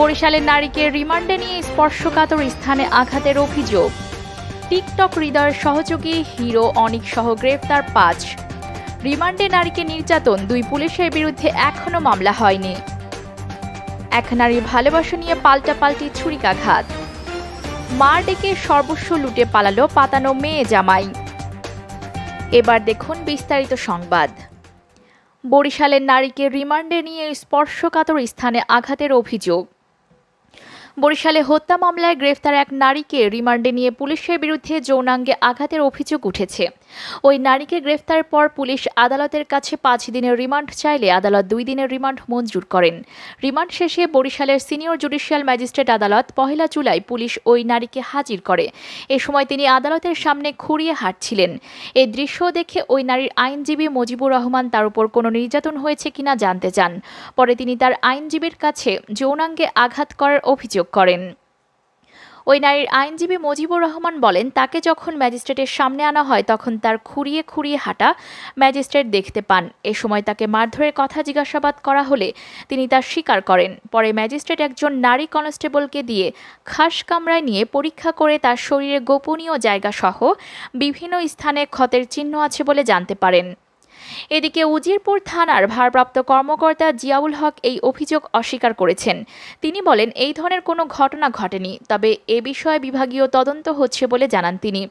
বরিশালের নারীকে রিমান্ডে নিয়ে স্পর্শকাতর স্থানে আঘাতের অভিযোগ টিকটক হৃদয়ের সহযোগী হিরো অনিক সহ গ্রেফতার পাঁচ রিমান্ডে নারীকে নির্যাতন দুই পুলিশের বিরুদ্ধে এখনও মামলা হয়নি এক নারীর ভালোবাসা নিয়ে পাল্টা পাল্টি ছুরিকাঘাত মা ডেকে সর্বস্ব লুটে পালালো পাতানো মেয়ে জামাই এবার দেখুন বিস্তারিত সংবাদ বরিশালের নারীকে রিমান্ডে নিয়ে স্পর্শকাতর স্থানে আঘাতের অভিযোগ বরিশালে হত্যা মামলায় গ্রেফতার এক নারীকে রিমান্ডে নিয়ে পুলিশের বিরুদ্ধে যৌনাঙ্গে আঘাতের অভিযোগ উঠেছে ওই নারীকে গ্রেফতার পর পুলিশ আদালতের কাছে পাঁচ দিনের রিমান্ড চাইলে আদালত দুই দিনের রিমান্ড মঞ্জুর করেন রিমান্ড শেষে বরিশালের সিনিয়র জুডিশিয়াল ম্যাজিস্ট্রেট আদালত পহেলা জুলাই পুলিশ ওই নারীকে হাজির করে এ সময় তিনি আদালতের সামনে খুঁড়িয়ে হাঁটছিলেন এই দৃশ্য দেখে ওই নারীর আইনজীবী মজিবুর রহমান তার উপর কোনো নির্যাতন হয়েছে কিনা জানতে চান পরে তিনি তার আইনজীবীর কাছে যৌনাঙ্গে আঘাত করার অভিযোগ অভিযোগ করেন ওই নারীর আইনজীবী মজিবুর রহমান বলেন তাকে যখন ম্যাজিস্ট্রেটের সামনে আনা হয় তখন তার খুঁড়িয়ে খুঁড়িয়ে হাঁটা ম্যাজিস্ট্রেট দেখতে পান এ সময় তাকে মারধরের কথা জিজ্ঞাসাবাদ করা হলে তিনি তা স্বীকার করেন পরে ম্যাজিস্ট্রেট একজন নারী কনস্টেবলকে দিয়ে খাস কামরায় নিয়ে পরীক্ষা করে তার শরীরে গোপনীয় জায়গাসহ বিভিন্ন স্থানে ক্ষতের চিহ্ন আছে বলে জানতে পারেন এদিকে উজিরপুর থানার ভারপ্রাপ্ত কর্মকর্তা জিয়াউল হক এই অভিযোগ অস্বীকার করেছেন তিনি বলেন এই ধরনের কোনো ঘটনা ঘটেনি তবে এ বিষয়ে বিভাগীয় তদন্ত হচ্ছে বলে জানান তিনি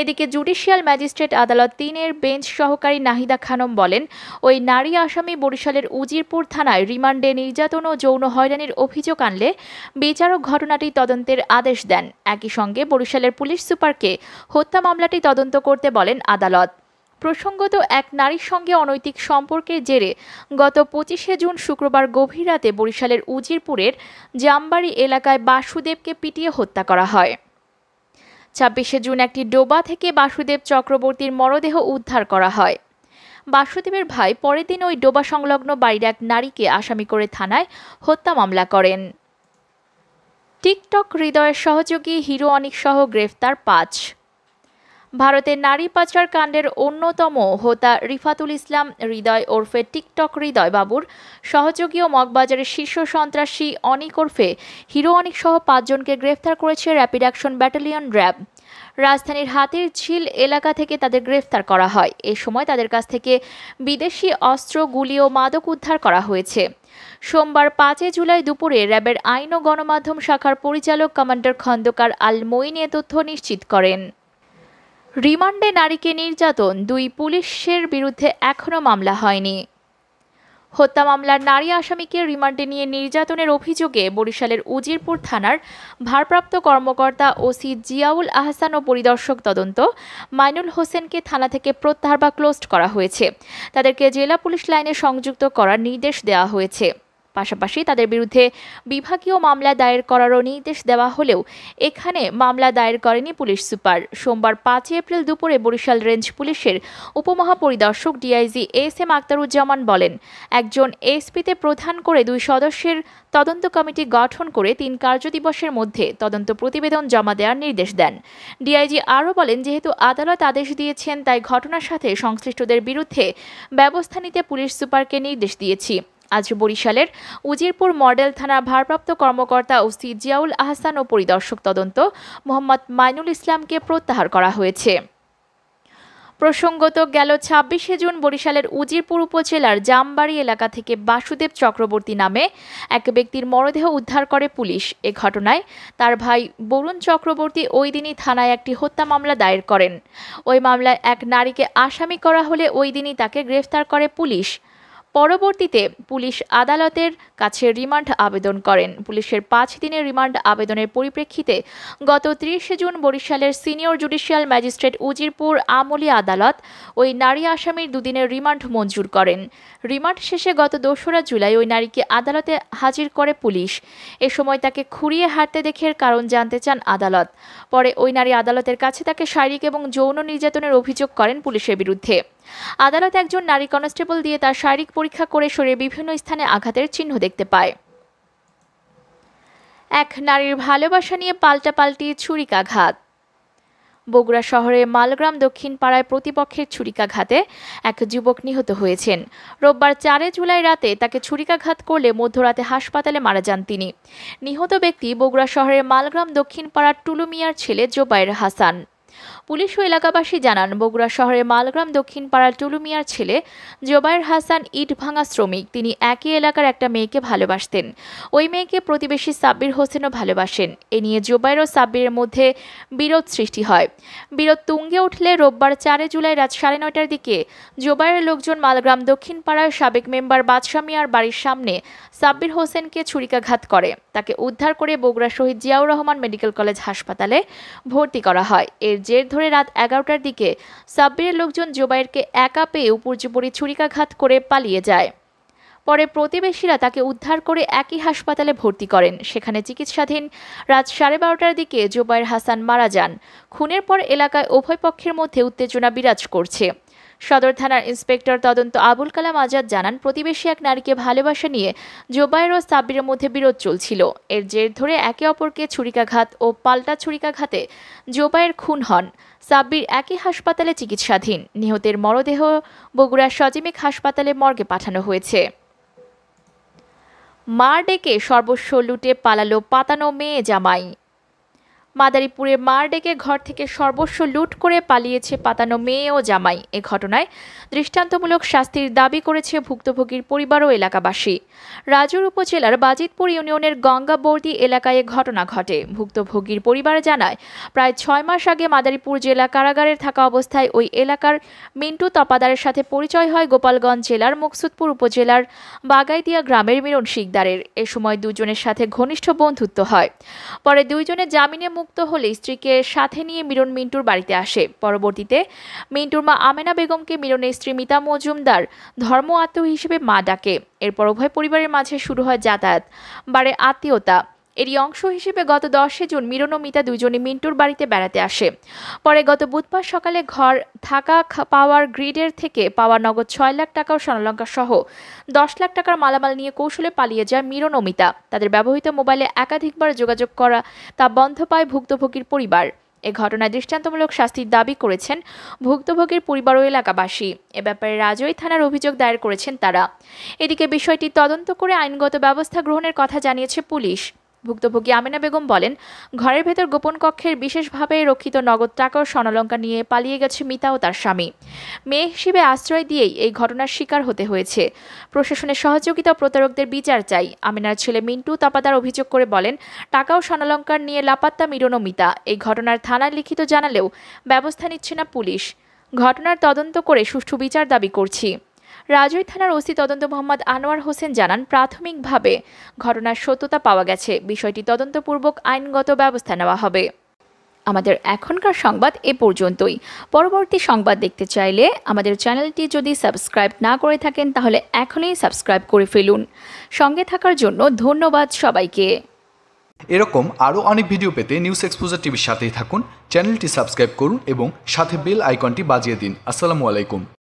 এদিকে জুডিশিয়াল ম্যাজিস্ট্রেট আদালত তিনের বেঞ্চ সহকারী নাহিদা খানম বলেন ওই নারী আসামি বরিশালের উজিরপুর থানায় রিমান্ডে নির্যাতন ও যৌন হয়রানির অভিযোগ আনলে বিচারক ঘটনাটি তদন্তের আদেশ দেন একই সঙ্গে বরিশালের পুলিশ সুপারকে হত্যা মামলাটি তদন্ত করতে বলেন আদালত প্রসঙ্গত এক নারীর সঙ্গে অনৈতিক সম্পর্কের জেরে গত পঁচিশে জুন শুক্রবার গভীর রাতে বরিশালের উজিরপুরের জামবাড়ি এলাকায় বাসুদেবকে পিটিয়ে হত্যা করা হয় ছাব্বিশে জুন একটি ডোবা থেকে বাসুদেব চক্রবর্তীর মরদেহ উদ্ধার করা হয় বাসুদেবের ভাই পরের দিন ওই ডোবা সংলগ্ন বাড়ির এক নারীকে আসামি করে থানায় হত্যা মামলা করেন টিকটক হৃদয়ের সহযোগী হিরো অনিক সহ গ্রেফতার পাঁচ ভারতের নারী পাচার কাণ্ডের অন্যতম হোতা রিফাতুল ইসলাম হৃদয় ওরফে টিকটক হৃদয় বাবুর সহযোগী ও মগবাজারের শীর্ষ সন্ত্রাসী অনিক ওরফে হিরো অনিক সহ পাঁচজনকে গ্রেফতার করেছে র্যাপিড অ্যাকশন ব্যাটালিয়ন র্যাব রাজধানীর হাতির ঝিল এলাকা থেকে তাদের গ্রেফতার করা হয় এ সময় তাদের কাছ থেকে বিদেশি অস্ত্র গুলি ও মাদক উদ্ধার করা হয়েছে সোমবার পাঁচই জুলাই দুপুরে র্যাবের আইন ও গণমাধ্যম শাখার পরিচালক কমান্ডার খন্দকার আল মইন এ তথ্য নিশ্চিত করেন রিমান্ডে নারীকে নির্যাতন দুই পুলিশের বিরুদ্ধে এখনও মামলা হয়নি হত্যা মামলার নারী আসামিকে রিমান্ডে নিয়ে নির্যাতনের অভিযোগে বরিশালের উজিরপুর থানার ভারপ্রাপ্ত কর্মকর্তা ওসি জিয়াউল আহসান ও পরিদর্শক তদন্ত মাইনুল হোসেনকে থানা থেকে প্রত্যাহার বা ক্লোজড করা হয়েছে তাদেরকে জেলা পুলিশ লাইনে সংযুক্ত করার নির্দেশ দেওয়া হয়েছে পাশাপাশি তাদের বিরুদ্ধে বিভাগীয় মামলা দায়ের করারও নির্দেশ দেওয়া হলেও এখানে মামলা দায়ের করেনি পুলিশ সুপার সোমবার পাঁচই এপ্রিল দুপুরে বরিশাল রেঞ্জ পুলিশের উপমহাপরিদর্শক ডিআইজি এস এম আক্তারুজ্জামান বলেন একজন এসপিতে প্রধান করে দুই সদস্যের তদন্ত কমিটি গঠন করে তিন কার্যদিবসের মধ্যে তদন্ত প্রতিবেদন জমা দেওয়ার নির্দেশ দেন ডিআইজি আরও বলেন যেহেতু আদালত আদেশ দিয়েছেন তাই ঘটনার সাথে সংশ্লিষ্টদের বিরুদ্ধে ব্যবস্থা নিতে পুলিশ সুপারকে নির্দেশ দিয়েছি আজ বরিশালের উজিরপুর মডেল থানার ভারপ্রাপ্ত কর্মকর্তা ওসি জিয়াউল আহসান ও পরিদর্শক তদন্ত মোহাম্মদ মাইনুল ইসলামকে প্রত্যাহার করা হয়েছে প্রসঙ্গত গেল ছাব্বিশে জুন বরিশালের উজিরপুর উপজেলার জামবাড়ি এলাকা থেকে বাসুদেব চক্রবর্তী নামে এক ব্যক্তির মরদেহ উদ্ধার করে পুলিশ এ ঘটনায় তার ভাই বরুণ চক্রবর্তী ওই দিনই থানায় একটি হত্যা মামলা দায়ের করেন ওই মামলায় এক নারীকে আসামি করা হলে ওই দিনই তাকে গ্রেফতার করে পুলিশ পরবর্তীতে পুলিশ আদালতের কাছে রিমান্ড আবেদন করেন পুলিশের পাঁচ দিনের রিমান্ড আবেদনের পরিপ্রেক্ষিতে গত ত্রিশে জুন বরিশালের সিনিয়র জুডিশিয়াল ম্যাজিস্ট্রেট উজিরপুর আমলি আদালত ওই নারী আসামির দুদিনের রিমান্ড মঞ্জুর করেন রিমান্ড শেষে গত দোসরা জুলাই ওই নারীকে আদালতে হাজির করে পুলিশ এ সময় তাকে খুঁড়িয়ে হাঁটতে দেখে কারণ জানতে চান আদালত পরে ওই নারী আদালতের কাছে তাকে শারীরিক এবং যৌন নির্যাতনের অভিযোগ করেন পুলিশের বিরুদ্ধে আদালত একজন নারী কনস্টেবল দিয়ে তার শারীরিক পরীক্ষা করে শরীরের বিভিন্ন স্থানে আঘাতের চিহ্ন দেখতে পায় এক নারীর ভালোবাসা নিয়ে পাল্টা পাল্টি ছুরিকাঘাত বগুড়া শহরে মালগ্রাম দক্ষিণ পাড়ায় প্রতিপক্ষের ছুরিকাঘাতে এক যুবক নিহত হয়েছেন রোববার চারে জুলাই রাতে তাকে ছুরিকাঘাত করলে মধ্যরাতে হাসপাতালে মারা যান তিনি নিহত ব্যক্তি বগুড়া শহরের মালগ্রাম দক্ষিণ পাড়ার টুলুমিয়ার ছেলে জোবায়ের হাসান পুলিশ ও এলাকাবাসী জানান বগুড়া শহরের মালগ্রাম দক্ষিণ পাড়ার টুলুমিয়ার ছেলে জোবায়ের হাসান ইট ভাঙা শ্রমিক তিনি একই এলাকার একটা মেয়েকে ভালোবাসতেন ওই মেয়েকে প্রতিবেশী সাব্বির হোসেনও ভালোবাসেন এ নিয়ে জোবায়ের ও সাব্বিরের মধ্যে বিরোধ সৃষ্টি হয় বিরোধ তুঙ্গে উঠলে রোববার চারে জুলাই রাত সাড়ে নয়টার দিকে জোবায়ের লোকজন মালগ্রাম দক্ষিণ পাড়ার সাবেক মেম্বার বাদশামিয়ার বাড়ির সামনে সাব্বির হোসেনকে ছুরিকাঘাত করে তাকে উদ্ধার করে বগুড়া শহীদ জিয়াউর রহমান মেডিকেল কলেজ হাসপাতালে ভর্তি করা হয় এর জের ধরে রাত এগারোটার দিকে সাব্বিরের লোকজন জোবায়েরকে একা পেয়ে উপর্যুপরি ছুরিকাঘাত করে পালিয়ে যায় পরে প্রতিবেশীরা তাকে উদ্ধার করে একই হাসপাতালে ভর্তি করেন সেখানে চিকিৎসাধীন রাত সাড়ে বারোটার দিকে জোবায়ের হাসান মারা যান খুনের পর এলাকায় উভয় পক্ষের মধ্যে উত্তেজনা বিরাজ করছে সদর থানার ইন্সপেক্টর তদন্ত আবুল কালাম আজাদ জানান প্রতিবেশী এক নারীকে ভালোবাসা নিয়ে জোবায়ের ও সাব্বিরের মধ্যে বিরোধ চলছিল এর জের ধরে একে অপরকে ছুরিকাঘাত ও পাল্টা ছুরিকাঘাতে জোবায়ের খুন হন সাব্বির একই হাসপাতালে চিকিৎসাধীন নিহতের মরদেহ বগুড়ার সজিমিক হাসপাতালে মর্গে পাঠানো হয়েছে মা ডেকে সর্বস্ব লুটে পালালো পাতানো মেয়ে জামাই মাদারীপুরে মার ডেকে ঘর থেকে সর্বস্ব লুট করে পালিয়েছে পাতানো মেয়ে ও জামাই এ ঘটনায় দৃষ্টান্তমূলক শাস্তির দাবি করেছে ভুক্তভোগীর পরিবার ও এলাকাবাসী রাজুর উপজেলার বাজিতপুর ইউনিয়নের গঙ্গাবর্দী এলাকায় ঘটনা ঘটে ভুক্তভোগীর পরিবার জানায় প্রায় ছয় মাস আগে মাদারীপুর জেলা কারাগারে থাকা অবস্থায় ওই এলাকার মিন্টু তপাদারের সাথে পরিচয় হয় গোপালগঞ্জ জেলার মুকসুদপুর উপজেলার বাগাইদিয়া গ্রামের মিরন শিকদারের এ সময় দুজনের সাথে ঘনিষ্ঠ বন্ধুত্ব হয় পরে দুইজনে জামিনে মুখ মুক্ত হলে স্ত্রীকে সাথে নিয়ে মিরন মিন্টুর বাড়িতে আসে পরবর্তীতে মিন্টুর মা আমেনা বেগমকে মিরনের স্ত্রী মিতা মজুমদার ধর্ম আত্মীয় হিসেবে মা ডাকে এরপর উভয় পরিবারের মাঝে শুরু হয় যাতায়াত বাড়ে আত্মীয়তা এরই অংশ হিসেবে গত দশে জুন মিরন ও মিতা দুজনে মিন্টুর বাড়িতে বেড়াতে আসে পরে গত বুধবার সকালে ঘর থাকা পাওয়ার গ্রিডের থেকে পাওয়া নগদ ছয় লাখ টাকা ও স্বর্ণলঙ্কা সহ দশ লাখ টাকার মালামাল নিয়ে কৌশলে পালিয়ে যায় মিরন ও মিতা তাদের ব্যবহৃত মোবাইলে একাধিকবার যোগাযোগ করা তা বন্ধ পায় ভুক্তভোগীর পরিবার এ ঘটনায় দৃষ্টান্তমূলক শাস্তির দাবি করেছেন ভুক্তভোগীর পরিবার ও এলাকাবাসী এ ব্যাপারে রাজৈ থানার অভিযোগ দায়ের করেছেন তারা এদিকে বিষয়টি তদন্ত করে আইনগত ব্যবস্থা গ্রহণের কথা জানিয়েছে পুলিশ ভুক্তভোগী আমিনা বেগম বলেন ঘরের ভেতর গোপন কক্ষের বিশেষভাবে রক্ষিত নগদ টাকা ও স্বর্ণলঙ্কা নিয়ে পালিয়ে গেছে মিতা ও তার স্বামী মেয়ে হিসেবে আশ্রয় দিয়েই এই ঘটনার শিকার হতে হয়েছে প্রশাসনের সহযোগিতা ও প্রতারকদের বিচার চাই আমিনার ছেলে মিন্টু তাপাদার অভিযোগ করে বলেন টাকা ও স্বর্ণলঙ্কার নিয়ে লাপাত্তা মিরন মিতা এই ঘটনার থানায় লিখিত জানালেও ব্যবস্থা নিচ্ছে না পুলিশ ঘটনার তদন্ত করে সুষ্ঠু বিচার দাবি করছি রাজৈ থানার ওসি তদন্ত মোহাম্মদ আনোয়ার হোসেন জানান প্রাথমিকভাবে ঘটনার সত্যতা পাওয়া গেছে বিষয়টি তদন্তপূর্বক আইনগত ব্যবস্থা নেওয়া হবে আমাদের এখনকার সংবাদ এ পর্যন্তই পরবর্তী সংবাদ দেখতে চাইলে আমাদের চ্যানেলটি যদি সাবস্ক্রাইব না করে থাকেন তাহলে এখনই সাবস্ক্রাইব করে ফেলুন সঙ্গে থাকার জন্য ধন্যবাদ সবাইকে এরকম আরও অনেক ভিডিও পেতে নিউজ এক্সপোজার টিভির সাথেই থাকুন চ্যানেলটি সাবস্ক্রাইব করুন এবং সাথে বেল আইকনটি বাজিয়ে দিন আসসালামু আলাইকুম